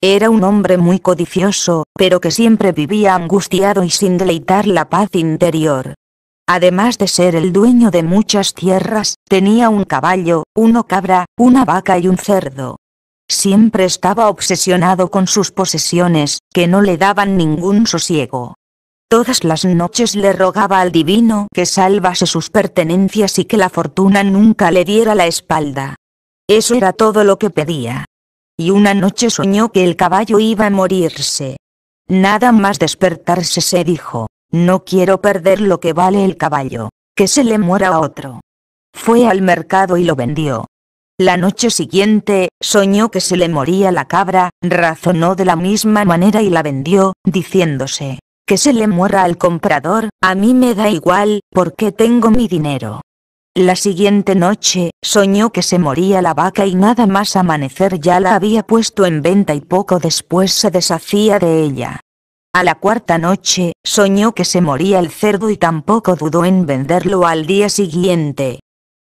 Era un hombre muy codicioso, pero que siempre vivía angustiado y sin deleitar la paz interior. Además de ser el dueño de muchas tierras, tenía un caballo, una cabra, una vaca y un cerdo. Siempre estaba obsesionado con sus posesiones, que no le daban ningún sosiego. Todas las noches le rogaba al divino que salvase sus pertenencias y que la fortuna nunca le diera la espalda. Eso era todo lo que pedía y una noche soñó que el caballo iba a morirse. Nada más despertarse se dijo, no quiero perder lo que vale el caballo, que se le muera a otro. Fue al mercado y lo vendió. La noche siguiente, soñó que se le moría la cabra, razonó de la misma manera y la vendió, diciéndose, que se le muera al comprador, a mí me da igual, porque tengo mi dinero. La siguiente noche, soñó que se moría la vaca y nada más amanecer ya la había puesto en venta y poco después se deshacía de ella. A la cuarta noche, soñó que se moría el cerdo y tampoco dudó en venderlo al día siguiente.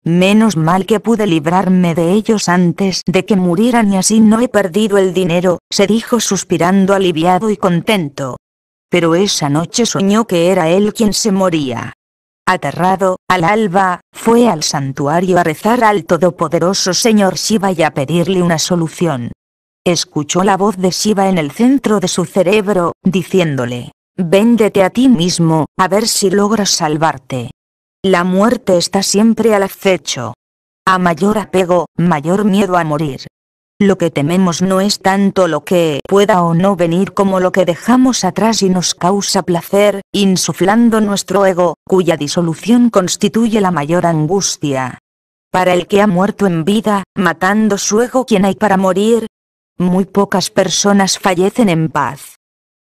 Menos mal que pude librarme de ellos antes de que murieran y así no he perdido el dinero, se dijo suspirando aliviado y contento. Pero esa noche soñó que era él quien se moría. Aterrado, al alba, fue al santuario a rezar al todopoderoso señor Shiva y a pedirle una solución. Escuchó la voz de Shiva en el centro de su cerebro, diciéndole, Véndete a ti mismo, a ver si logras salvarte. La muerte está siempre al acecho. A mayor apego, mayor miedo a morir. Lo que tememos no es tanto lo que pueda o no venir como lo que dejamos atrás y nos causa placer, insuflando nuestro ego, cuya disolución constituye la mayor angustia. Para el que ha muerto en vida, matando su ego, ¿quién hay para morir? Muy pocas personas fallecen en paz.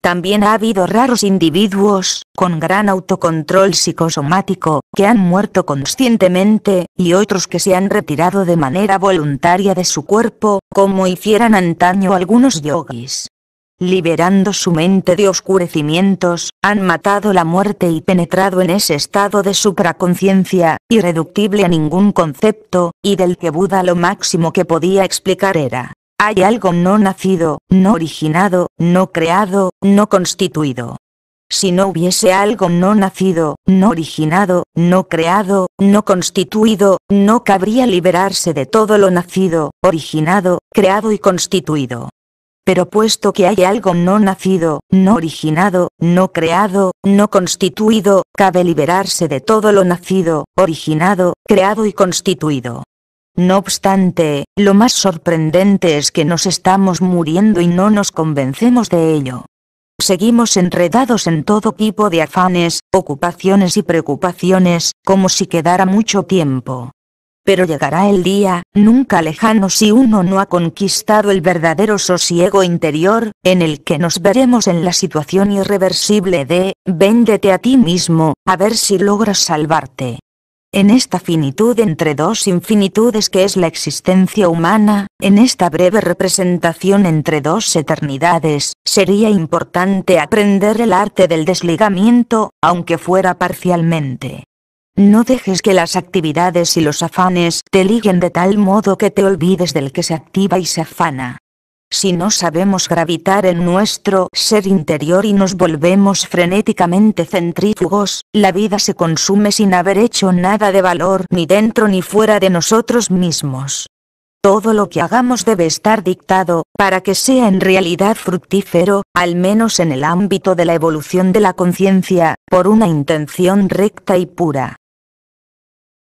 También ha habido raros individuos, con gran autocontrol psicosomático, que han muerto conscientemente, y otros que se han retirado de manera voluntaria de su cuerpo, como hicieran antaño algunos yogis. Liberando su mente de oscurecimientos, han matado la muerte y penetrado en ese estado de supraconciencia, irreductible a ningún concepto, y del que Buda lo máximo que podía explicar era hay algo no nacido, no originado, no creado, no constituido. Si no hubiese algo no nacido, no originado, no creado, no constituido, no cabría liberarse de todo lo nacido, originado, creado y constituido. Pero puesto que hay algo no nacido, no originado, no creado, no constituido, cabe liberarse de todo lo nacido, originado, creado y constituido. No obstante, lo más sorprendente es que nos estamos muriendo y no nos convencemos de ello. Seguimos enredados en todo tipo de afanes, ocupaciones y preocupaciones, como si quedara mucho tiempo. Pero llegará el día, nunca lejano si uno no ha conquistado el verdadero sosiego interior, en el que nos veremos en la situación irreversible de, véndete a ti mismo, a ver si logras salvarte. En esta finitud entre dos infinitudes que es la existencia humana, en esta breve representación entre dos eternidades, sería importante aprender el arte del desligamiento, aunque fuera parcialmente. No dejes que las actividades y los afanes te liguen de tal modo que te olvides del que se activa y se afana si no sabemos gravitar en nuestro ser interior y nos volvemos frenéticamente centrífugos, la vida se consume sin haber hecho nada de valor ni dentro ni fuera de nosotros mismos. Todo lo que hagamos debe estar dictado, para que sea en realidad fructífero, al menos en el ámbito de la evolución de la conciencia, por una intención recta y pura.